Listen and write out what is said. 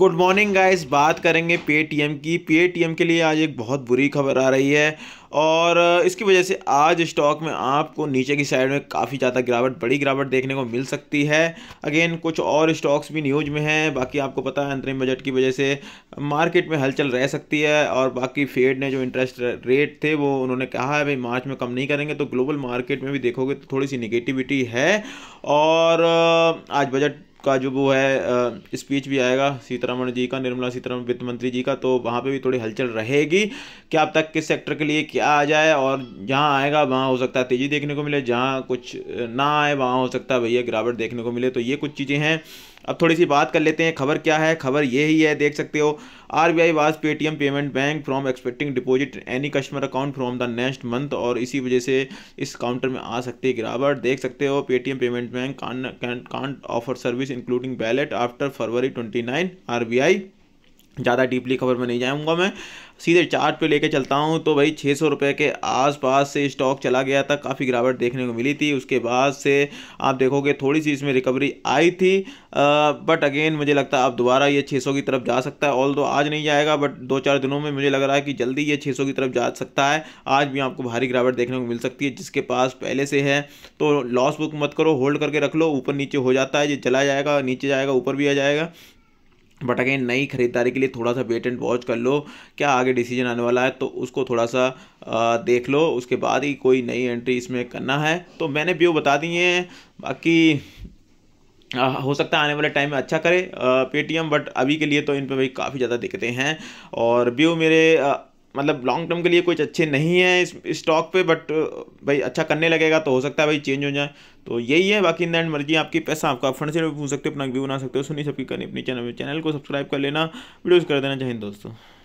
good morning guys बात करेंगे Paytm की पेटीएम के लिए आज एक बहुत बुरी खबर आ रही है और इसकी वजह से आज स्टॉक में आपको नीचे की साइड में काफ़ी ज़्यादा गिरावट बड़ी गिरावट देखने को मिल सकती है अगेन कुछ और स्टॉक्स भी न्यूज में हैं बाकी आपको पता है अंतरिम बजट की वजह से मार्केट में हलचल रह सकती है और बाकी फेड ने जो इंटरेस्ट रेट थे वो उन्होंने कहा है भाई मार्च में कम नहीं करेंगे तो ग्लोबल मार्केट में भी देखोगे तो थोड़ी सी निगेटिविटी है और आज बजट का जो वो है स्पीच भी आएगा सीतारमण जी का निर्मला सीतारमण वित्त मंत्री जी का तो वहाँ पे भी थोड़ी हलचल रहेगी क्या अब तक किस सेक्टर के लिए क्या आ जाए और जहाँ आएगा वहाँ हो सकता है तेज़ी देखने को मिले जहाँ कुछ ना आए वहाँ हो सकता है भैया गिरावट देखने को मिले तो ये कुछ चीज़ें हैं अब थोड़ी सी बात कर लेते हैं खबर क्या है खबर ये ही है देख सकते हो R B I was Paytm payment bank from expecting deposit any customer account from the next month और इसी वजह से इस काउंटर में आ सकती है गिरावट देख सकते हो Paytm payment bank can't offer service including ballot after February twenty nine R B I ज़्यादा डीपली खबर में नहीं जाऊँगा मैं सीधे चार्ट पे लेके चलता हूँ तो भाई छः सौ रुपये के आसपास से स्टॉक चला गया था काफ़ी गिरावट देखने को मिली थी उसके बाद से आप देखोगे थोड़ी सी इसमें रिकवरी आई थी आ, बट अगेन मुझे लगता है आप दोबारा ये छः सौ की तरफ जा सकता है ऑल आज नहीं जाएगा बट दो चार दिनों में मुझे लग रहा है कि जल्दी ये छः सौ की तरफ जा सकता है आज भी आपको भारी गिरावट देखने को मिल सकती है जिसके पास पहले से है तो लॉस बुक मत करो होल्ड करके रख लो ऊपर नीचे हो जाता है ये चला जाएगा नीचे जाएगा ऊपर भी आ जाएगा बट अगेन नई ख़रीदारी के लिए थोड़ा सा वेट एंड वॉच कर लो क्या आगे डिसीजन आने वाला है तो उसको थोड़ा सा आ, देख लो उसके बाद ही कोई नई एंट्री इसमें करना है तो मैंने व्यू बता दिए हैं बाकी हो सकता है आने वाले टाइम में अच्छा करे पेटीएम बट अभी के लिए तो इन पर भाई काफ़ी ज़्यादा दिक्कतें हैं और व्यू मेरे आ, मतलब लॉन्ग टर्म के लिए कुछ अच्छे नहीं है इस स्टॉक पे बट भाई अच्छा करने लगेगा तो हो सकता है भाई चेंज हो जाए तो यही है बाकी इन मर्जी आपकी पैसा आपका आप फंड से पूछ सकते हो अपना व्यू बना सकते हो सुनी सबकी करनी अपनी चैनल चैनल को सब्सक्राइब कर लेना वीडियोज़ कर देना चाहिए दोस्तों